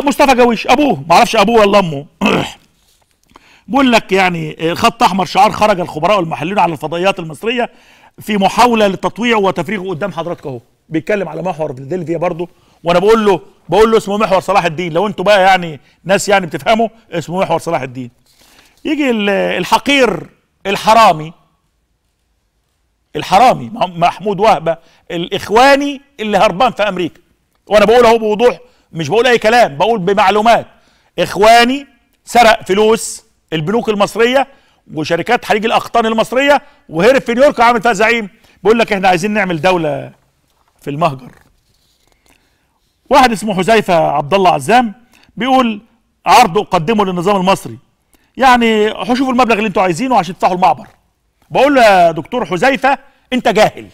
مصطفى جاويش ابوه ما اعرفش ابوه ولا امه بيقول لك يعني الخط آه، احمر شعار خرج الخبراء والمحللون على الفضائيات المصريه في محاوله للتطويع وتفريغه قدام حضراتكم اهو بيتكلم على محور فيلادلفيا برضه وانا بقول له بقول له اسمه محور صلاح الدين لو انتوا بقى يعني ناس يعني بتفهموا اسمه محور صلاح الدين يجي الحقير الحرامي الحرامي محمود وهبه الاخواني اللي هربان في امريكا وانا بقول اهو بوضوح مش بقول اي كلام بقول بمعلومات اخواني سرق فلوس البنوك المصريه وشركات حريق الاقطان المصريه وهرب في نيويورك وعامل فيها زعيم بيقول لك احنا عايزين نعمل دوله في المهجر واحد اسمه حذيفه عبد الله عزام بيقول عرضه قدمه للنظام المصري يعني شوفوا المبلغ اللي انتوا عايزينه عشان تفتحوا المعبر بقول له يا دكتور حذيفه انت جاهل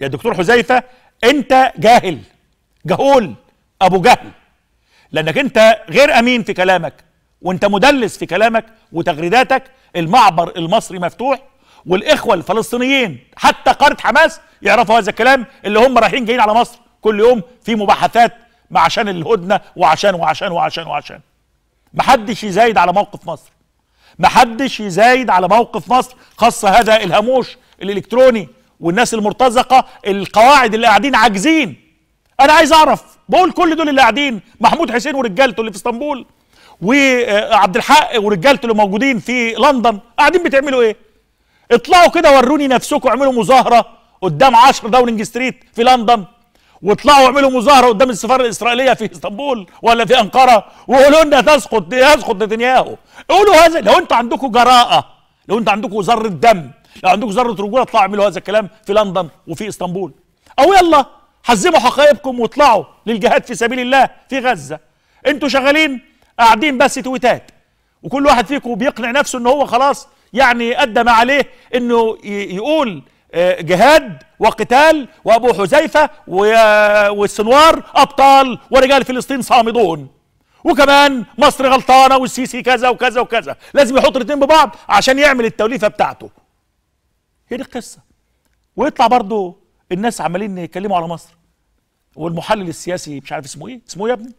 يا دكتور حذيفه انت جاهل جهول ابو جهل لانك انت غير امين في كلامك وانت مدلس في كلامك وتغريداتك المعبر المصري مفتوح والاخوه الفلسطينيين حتى قاره حماس يعرفوا هذا الكلام اللي هم رايحين جايين على مصر كل يوم في مباحثات عشان الهدنه وعشان وعشان وعشان وعشان محدش يزايد على موقف مصر محدش يزايد على موقف مصر خاصه هذا الهاموش الالكتروني والناس المرتزقه القواعد اللي قاعدين عاجزين انا عايز اعرف بقول كل دول اللي قاعدين محمود حسين ورجالته اللي في اسطنبول وعبد الحق ورجالته اللي موجودين في لندن قاعدين بتعملوا ايه اطلعوا كده وروني نفسكم اعملوا مظاهره قدام 10 داونينج ستريت في لندن واطلعوا اعملوا مظاهره قدام السفاره الاسرائيليه في اسطنبول ولا في انقره وقولوا لنا تسقط يسقط نتنياهو قولوا هذا لو انتوا عندكم جراءه لو انتوا عندكم ذره دم لو عندكم ذره رجوله اطلعوا اعملوا هذا الكلام في لندن وفي اسطنبول او يلا حزموا حقائبكم واطلعوا للجهاد في سبيل الله في غزه انتوا شغالين قاعدين بس تويتات وكل واحد فيكم بيقنع نفسه ان هو خلاص يعني ادى ما عليه انه يقول آه، جهاد وقتال وابو حذيفه والسنوار ابطال ورجال فلسطين صامدون وكمان مصر غلطانه والسيسي كذا وكذا وكذا لازم يحط الاثنين ببعض عشان يعمل التوليفه بتاعته هي دي القصه ويطلع برضه الناس عمالين يتكلموا على مصر والمحلل السياسي مش عارف اسمه ايه اسمه إيه يا ابني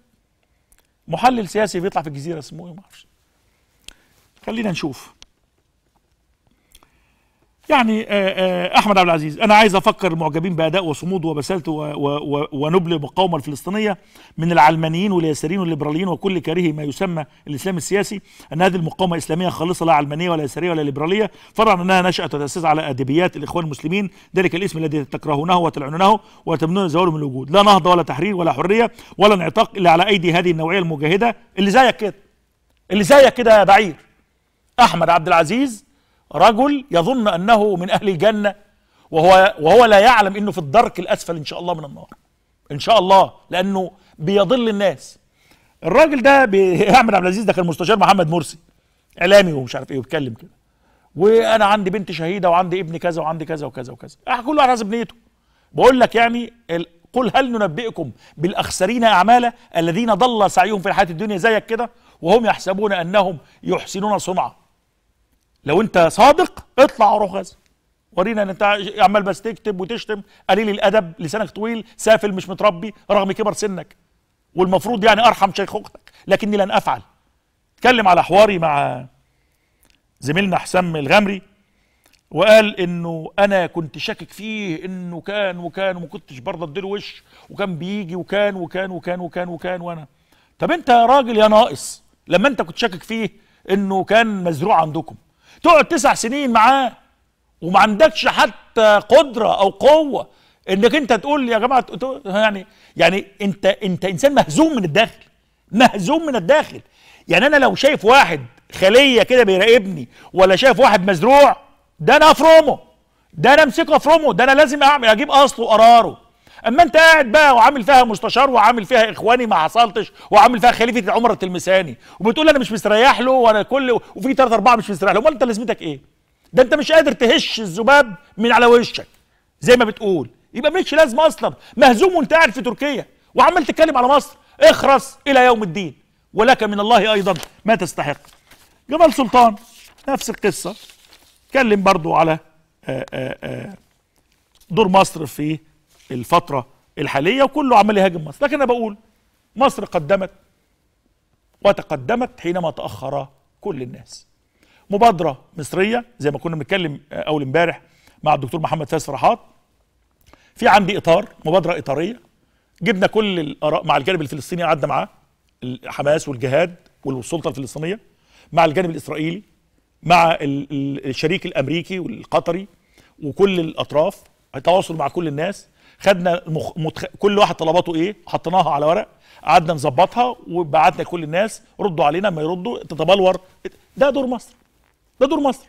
محلل سياسي بيطلع في الجزيره اسمه ايه ما اعرفش خلينا نشوف يعني آه، آه، احمد عبد العزيز انا عايز افكر المعجبين باداء وصمود وبسالته ونبل المقاومه الفلسطينيه من العلمانيين واليساريين والليبراليين وكل كاره ما يسمى الاسلام السياسي ان هذه المقاومه اسلاميه خالصه لا علمانيه ولا يساريه ولا ليبراليه فرعا انها نشات وتاسس على ادبيات الاخوان المسلمين ذلك الاسم الذي تكرهونه وتلعنونه وتمنون زواله من الوجود لا نهضه ولا تحرير ولا حريه ولا انعتاق الا على ايدي هذه النوعيه المجاهده اللي زيك كده اللي زيك كده يا بعير احمد عبد العزيز رجل يظن انه من اهل الجنه وهو وهو لا يعلم انه في الدرك الاسفل ان شاء الله من النار ان شاء الله لانه بيضل الناس الراجل ده بيعمل عبد العزيز ده كان مستشار محمد مرسي اعلامي ومش عارف ايه وبيتكلم كده وانا عندي بنت شهيده وعندي ابن كذا وعندي كذا وكذا وكذا كل واحد حسب نيته بقول لك يعني قل هل ننبئكم بالاخسرين اعمالا الذين ضل سعيهم في الحياه الدنيا زيك كده وهم يحسبون انهم يحسنون صنعا لو انت صادق اطلع وروح غزه ورينا ان انت عمال بس تكتب وتشتم قليل الادب لسانك طويل سافل مش متربي رغم كبر سنك والمفروض يعني ارحم شيخوختك لكني لن افعل اتكلم على حواري مع زميلنا حسام الغمري وقال انه انا كنت شاكك فيه انه كان وكان وما كنتش برضه اديله وش وكان بيجي وكان وكان وكان وكان وكان وانا طب انت يا راجل يا ناقص لما انت كنت شاكك فيه انه كان مزروع عندكم تقعد تسع سنين معاه وما عندكش حتى قدره او قوه انك انت تقول يا جماعه يعني يعني انت انت انسان مهزوم من الداخل مهزوم من الداخل يعني انا لو شايف واحد خليه كده بيراقبني ولا شايف واحد مزروع ده انا افرمه ده انا امسكه افرمه ده انا لازم اعمل اجيب اصله وقراره اما انت قاعد بقى وعامل فيها مستشار وعامل فيها اخواني ما حصلتش وعامل فيها خليفه العمر التلمساني وبتقول انا مش مستريح له وانا كل وفي ثلاث اربعه مش مستريح له امال انت لازمتك ايه؟ ده انت مش قادر تهش الذباب من على وشك زي ما بتقول يبقى مش لازمه اصلا مهزوم وانت قاعد في تركيا وعمال تتكلم على مصر اخرس الى يوم الدين ولك من الله ايضا ما تستحق جمال سلطان نفس القصه اتكلم برضو على آه، آه، آه، دور مصر في الفتره الحاليه وكله عمال يهاجم مصر لكن انا بقول مصر قدمت وتقدمت حينما تاخر كل الناس مبادره مصريه زي ما كنا بنتكلم اول امبارح مع الدكتور محمد فاس فرحات في عندي اطار مبادره اطاريه جبنا كل الاراء مع الجانب الفلسطيني قعدنا معاه حماس والجهاد والسلطه الفلسطينيه مع الجانب الاسرائيلي مع الشريك الامريكي والقطري وكل الاطراف التواصل مع كل الناس خدنا مخ... متخ... كل واحد طلباته ايه حطيناها على ورق قعدنا نظبطها وبعتنا كل الناس ردوا علينا ما يردوا تتبلور ده دور مصر ده دور مصر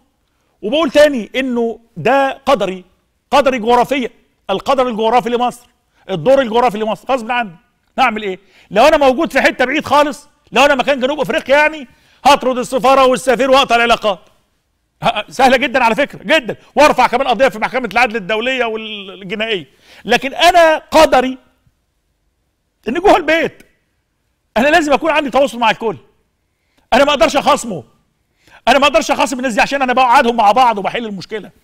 وبقول تاني انه ده قدري قدري جغرافيا القدر الجغرافي لمصر الدور الجغرافي لمصر غصب عني نعمل ايه لو انا موجود في حته بعيد خالص لو انا مكان جنوب افريقيا يعني هطرد السفاره والسفير واقطع العلاقات سهله جدا على فكره جدا وارفع كمان قضيه في محكمه العدل الدوليه والجنائيه لكن انا قدري ان جوه البيت انا لازم اكون عندي تواصل مع الكل انا ما اقدرش اخاصمه انا ما اقدرش اخاصم الناس دي عشان انا بقعدهم مع بعض وبحل المشكله